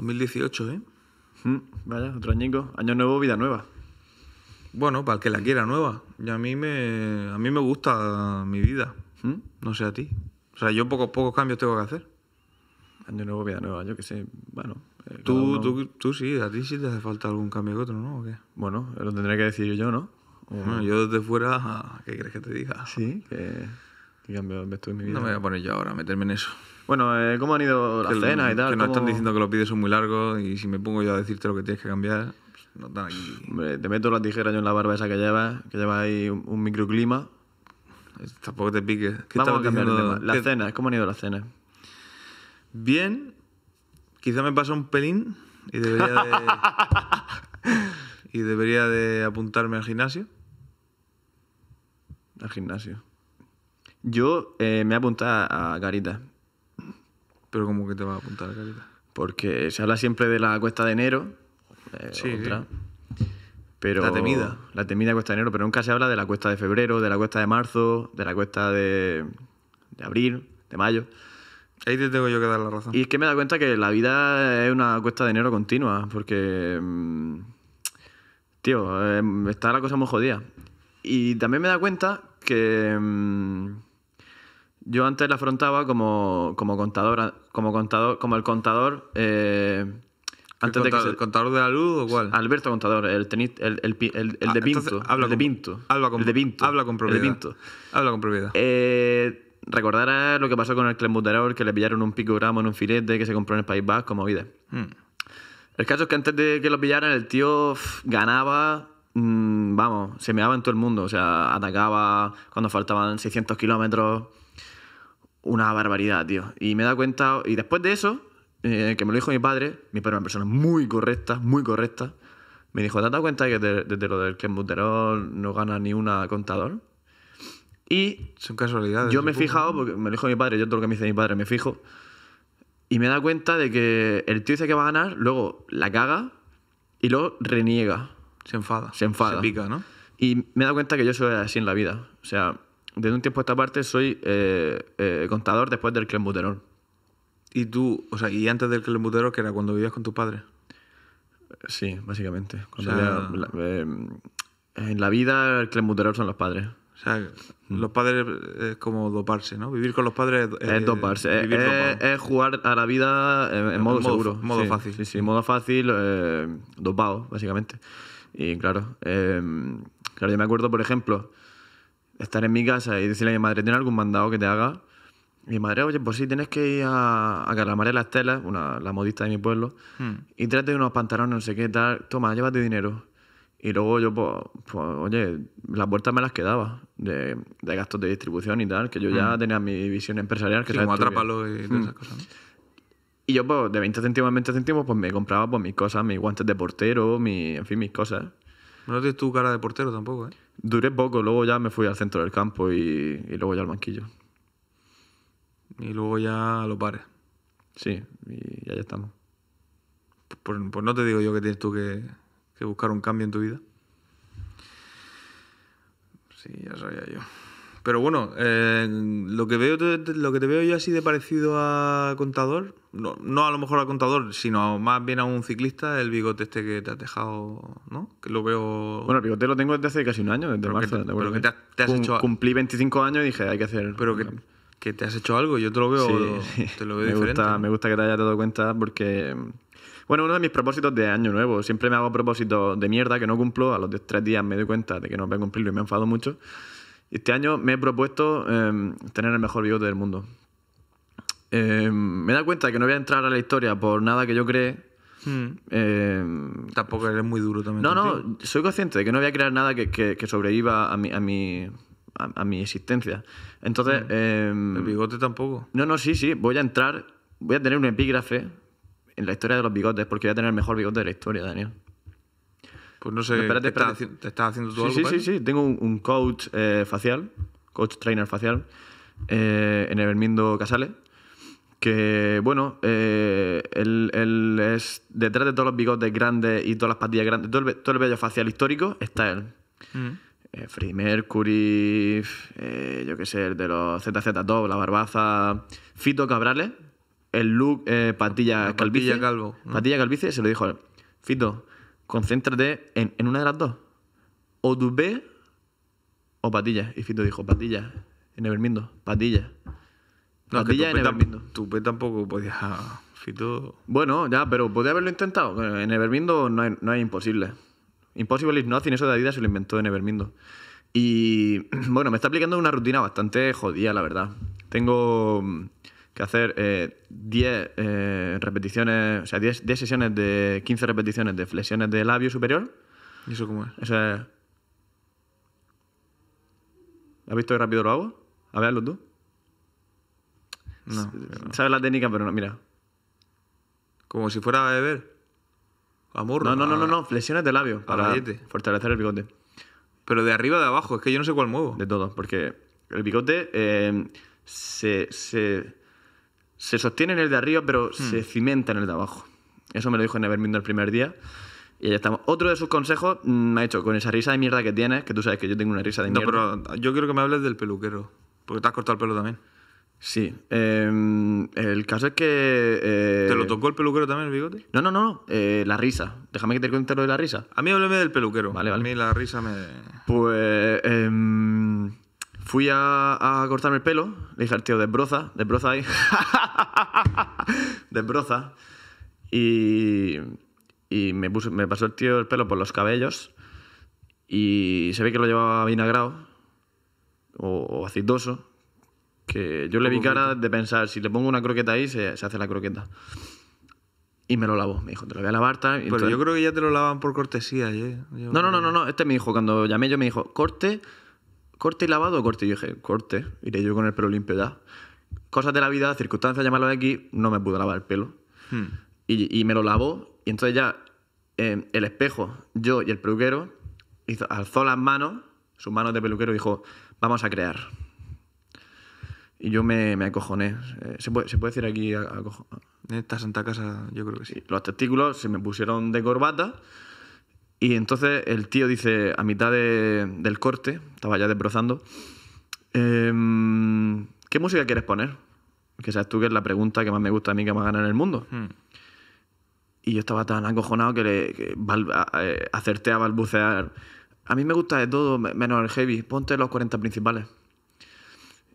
2018, ¿eh? Hmm, vaya, otro añico. Año nuevo, vida nueva. Bueno, para el que la quiera nueva. Y a mí me, a mí me gusta mi vida. Hmm. No sé a ti. O sea, yo pocos, cambios tengo que hacer. Año nuevo, vida nueva, yo qué sé. Bueno. Eh, tú, sí, a ti sí te hace falta algún cambio que otro, ¿no? Bueno, lo tendría que decir yo, ¿no? yo desde fuera, ¿qué crees que te diga? Sí, que, que estoy en mi vida. No me voy a poner yo ahora a meterme en eso. Bueno, eh, ¿cómo han ido las cenas y tal? Que nos están diciendo que los vídeos son muy largos y si me pongo yo a decirte lo que tienes que cambiar, pues, no están aquí. Hombre, te meto las tijeras yo en la barba esa que llevas, que llevas ahí un, microclima. Tampoco te piques. ¿Qué Vamos a cambiar de tema. Las cenas, ¿cómo han ido las cenas? Bien, quizá me pasa un pelín y debería de, y debería de apuntarme al gimnasio. Al gimnasio. Yo eh, me he apuntado a Garita. Pero como que te va a apuntar, la Carita. Porque se habla siempre de la cuesta de enero. Eh, sí, otra. la temida. La temida cuesta de enero, pero nunca se habla de la cuesta de febrero, de la cuesta de marzo, de la cuesta de, de abril, de mayo. Ahí te tengo yo que dar la razón. Y es que me da cuenta que la vida es una cuesta de enero continua, porque. Mm, tío, eh, está la cosa muy jodida. Y también me da cuenta que mm, yo antes la afrontaba como, como contador, como contador, como el contador. Eh, antes ¿El, contador de que la luz o cuál? Alberto Contador, el, tenis, el, el, de ah, Pinto. habla con, de Pinto. Habla con, el de Habla con propiedad. Habla eh, con lo que pasó con el clenbuterol, que le pillaron un gramo en un filete que se compró en el País Vasco, como vida. Hmm. El caso es que antes de que lo pillaran, el tío ganaba Mm, vamos, se me daba en todo el mundo. O sea, atacaba cuando faltaban 600 kilómetros. Una barbaridad, tío. Y me he cuenta, y después de eso, eh, que me lo dijo mi padre, mi padre era una persona muy correcta, muy correcta, me dijo, ¿te has dado cuenta que desde, lo del Ken Buterol no gana ni una contador? Y... Son casualidades. Yo me he fijado, porque me lo dijo mi padre, yo todo lo que me dice mi padre me fijo, y me he dado cuenta de que el tío dice que va a ganar, luego la caga y luego reniega. Se enfada. Se enfada. Se pica, ¿no? Y me he dado cuenta que yo soy así en la vida. O sea, desde un tiempo a esta parte soy eh, eh, contador después del buterol. ¿Y tú, o sea, y antes del Clembuterol que era cuando vivías con tu padre? Sí, básicamente. Em, en la vida el Clembuterol son los padres. O sea, los padres eh, es como doparse, ¿no? Vivir con los padres es, doparse. Es, jugar a la vida en, modo, seguro. Modo fácil. Sí, sí, modo fácil, dopado, básicamente. Y claro, em, claro, yo me acuerdo, por ejemplo, estar en mi casa y decirle a mi madre, ¿tiene algún mandado que te haga? mi madre, oye, pues sí, tienes que ir a, a de Las Telas, una, la modista de mi pueblo, hmm. y trate unos pantalones, no sé qué, tal, toma, llévate dinero. Y luego yo, pues, pues oye, las puertas me las quedaba de, de, gastos de distribución y tal, que yo ya hmm. tenía mi visión empresarial. Que sí, como hmm. esas cosas, y yo, pues, de 20 centimos a 20 centimos pues me compraba pues, mis cosas, mis guantes de portero, mi, en fin, mis cosas. No tienes tu cara de portero tampoco, ¿eh? Duré poco, luego ya me fui al centro del campo y, luego ya al banquillo. Y luego ya a los bares. Sí, y ya, estamos. Pues, pues, no te digo yo que tienes tú que, que buscar un cambio en tu vida. Sí, ya sabía yo. Pero bueno, eh, lo, que veo, lo que te veo yo así de parecido a Contador, no, a lo mejor a Contador, sino más bien a un ciclista, el bigote este que te has dejado, ¿no? Que lo veo... Bueno, el bigote lo tengo desde hace casi un año, desde marzo. te, que te, has hecho... Cumplí 25 años y dije, hay que hacer... Pero que, que te has hecho algo, yo te lo veo, te lo veo me diferente. Gusta, Me gusta que te hayas dado cuenta porque... Bueno, uno de mis propósitos de año nuevo, siempre me hago propósitos de mierda que no cumplo, a los tres días me doy cuenta de que no voy a cumplirlo y me enfado mucho. Este año me he propuesto em, tener el mejor bigote del mundo. Em, me he dado cuenta que no voy a entrar a la historia por nada que yo cree. Hmm. Em, tampoco eres muy duro también. No, no, soy consciente de que no voy a crear nada que, que, sobreviva a mi, a mi a, mi existencia. Entonces. Hmm. el bigote tampoco. No, no, sí, sí. Voy a entrar. Voy a tener un epígrafe en la historia de los bigotes, porque voy a tener el mejor bigote de la historia, Daniel. Pues no sé, ¿Te, estás haciendo sí, Sí, sí, sí, tengo un, coach eh, facial, coach trainer facial, eh, en en Evermindo Casales, que, bueno, eh, él, es detrás de todos los bigotes grandes y todas las patillas grandes, todo el, bello facial histórico, está él. Mm. Mercury, yo qué sé, de los ZZ Top, la barbaza, Fito Cabrales, el look eh, patilla, patilla Calvo, Patilla se lo dijo Fito, concéntrate en, en una de las dos. O B o Patilla. Y Fito dijo, Patilla, en Evermindo, Patilla. No, patilla en tampoco podía... Fito... Bueno, ya, pero podía haberlo intentado. en Evermindo no es no es imposible. Impossible is nothing, eso de Adidas se lo inventó en Evermindo. Y bueno, me está aplicando una rutina bastante jodida, la verdad. Tengo que hacer 10 eh, eh, repeticiones, o sea, 10, sesiones de 15 repeticiones de flexiones de labio superior. ¿Y eso cómo es? Eso es... ¿Has visto qué rápido lo hago? A verlo tú. No. Sabes la técnica, pero no, mira. Como si fuera a beber. Amor. No, no, no, no, ah. no, flexiones de labio ah, para fortalecer el bigote. Pero de arriba de abajo, es que yo no sé cuál muevo. De todo, porque el bigote eh, se se sostiene en el de arriba, pero hmm. se cimenta en el de abajo. Eso me lo dijo Nevermind el primer día. Y ya estamos. Otro de sus consejos me mm, ha hecho con esa risa de mierda que tienes, que tú sabes que yo tengo una risa de mierda. No, pero yo quiero que me hables del peluquero, porque te has cortado el pelo también. Sí. Em, el caso es que... Eh, ¿Te lo tocó el peluquero también el bigote? No, no, no. Eh, la risa. Déjame que te cuente lo de la risa. A mí hableme del peluquero. Vale, vale. A mí la risa me... Pues... Em, Fui a, cortarme el pelo, le dije al tío, desbroza, desbroza ahí. desbroza. Y, y me, me pasó el tío el pelo por los cabellos y se ve que lo llevaba vinagrado o, acidoso. Que yo le vi cara de pensar, si le pongo una croqueta ahí, se, se hace la croqueta. Y me lo lavó. Me dijo, te lo voy a lavar, Pero yo creo que ya te lo lavan por cortesía. ¿eh? No, no, no, no, no. Este me dijo, cuando llamé yo me dijo, corte ¿corte y lavado o corte? Y yo dije, corte, iré yo con el pelo limpio ya. Cosas de la vida, circunstancias, llamarlo de aquí, no me pudo lavar el pelo. Hmm. Y, me lo lavó, y entonces ya em, el espejo, yo y el peluquero, hizo, alzó las manos, sus manos de peluquero, y dijo, vamos a crear. Y yo me, acojoné. Eh, ¿Se puede, ¿se puede decir aquí acojoné? En esta santa casa, yo creo que sí. Los testículos se me pusieron de corbata y entonces el tío dice, a mitad del corte, estaba ya desbrozando, em, ¿qué música quieres poner? Que sabes tú que es la pregunta que más me gusta a mí, que más gana en el mundo. Hmm. Y yo estaba tan acojonado que, le, acerté a balbucear. A mí me gusta de todo, menos el heavy. Ponte los 40 principales.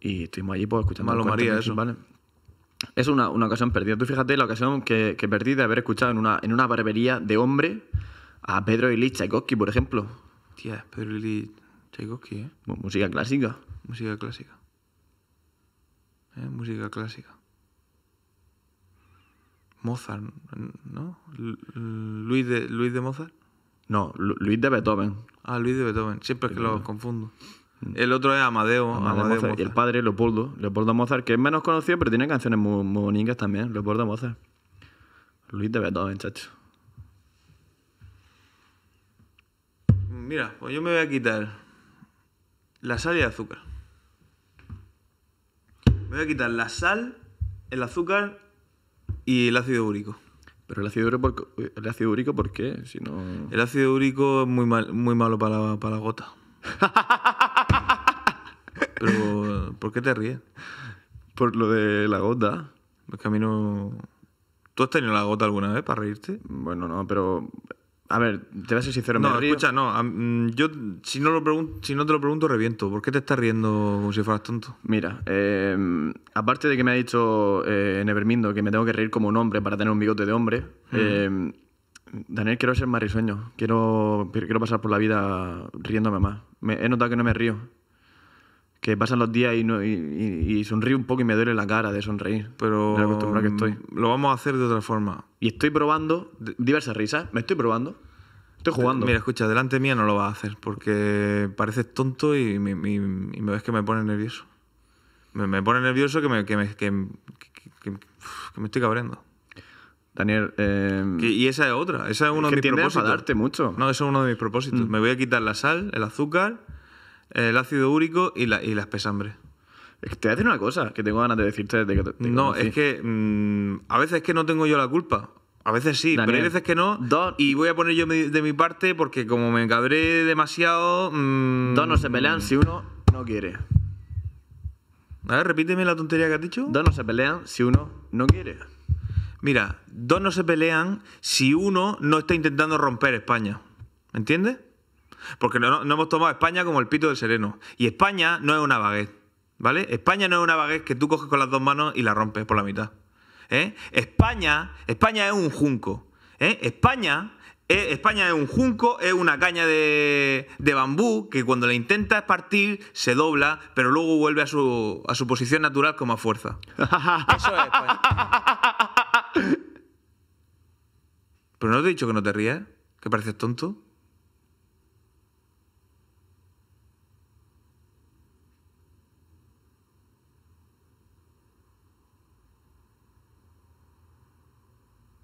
Y estuvimos allí pues, escuchando Malo María, principales. Eso. Es una, ocasión perdida. Tú fíjate la ocasión que, perdí de haber escuchado en una, en una barbería de hombre a Pedro Liz Tchaikovsky, por ejemplo. Tía, Pedro Ilich Tchaikovsky, ¿eh? Música clásica. Música clásica. ¿Eh? Música clásica. Mozart, ¿no? Luis de, de Mozart. No, Luis de Beethoven. Ah, Luis de Beethoven. Siempre es que lo confundo. Mm. El otro es Amadeo. Y el padre, Leopoldo. Leopoldo Mozart, que es menos conocido, pero tiene canciones muy, muy bonitas también. Leopoldo Mozart. Luis de Beethoven, chacho. mira, pues yo me voy a quitar la sal y el azúcar. Me voy a quitar la sal, el azúcar y el ácido úrico. Pero el ácido úrico, por, el ácido úrico, ¿por qué? Si no... El ácido úrico es muy, mal, muy malo para, la gota. Pero, ¿por qué te ríes? Por lo de la gota. Es camino. ¿Tú has tenido la gota alguna vez para reírte? Bueno, no, pero a ver, te voy a ser sincero. No, escucha, no. Mm, yo, si no, lo si no te lo pregunto, reviento. ¿Por qué te estás riendo como si fueras tonto? Mira, em, aparte de que me ha dicho eh, Nevermindo que me tengo que reír como un hombre para tener un bigote de hombre, mm. em, Daniel, quiero ser más risueño. Quiero, quiero pasar por la vida riéndome más. he notado que no me río que pasan los días y, no, y, un poco y me duele la cara de sonreír. Pero que estoy. Mm, lo vamos a hacer de otra forma. Y estoy probando diversas risas. Me estoy probando. Estoy jugando. Mira, escucha, delante mía no lo vas a hacer porque pareces tonto y, me, ves que me pone nervioso. Me, me pone nervioso que me, que me, que, me estoy cabreando. Daniel. Eh, y esa es otra. Esa es uno de mis propósitos. A darte mucho. No, eso es uno de mis propósitos. Mm. Me voy a quitar la sal, el azúcar el ácido úrico y, las pesambres. Es que te voy a una cosa que tengo ganas de decirte de que No, es que mm, a veces es que no tengo yo la culpa. A veces sí, pero hay veces que no. y voy a poner yo de mi parte porque como me encabré demasiado... Mm, dos no se pelean si uno no quiere. A ver, repíteme la tontería que has dicho. Dos no se pelean si uno no quiere. Mira, dos no se pelean si uno no está intentando romper España. ¿Me entiendes? Porque no, hemos tomado a España como el pito del sereno. Y España no es una baguette, ¿vale? España no es una baguette que tú coges con las dos manos y la rompes por la mitad. ¿eh? España, España es un junco. ¿eh? España eh, España es un junco, es una caña de, de, bambú que cuando la intentas partir se dobla, pero luego vuelve a su, a su posición natural con más fuerza. Eso es España. ¿Pero no te he dicho que no te rías? ¿Que pareces tonto?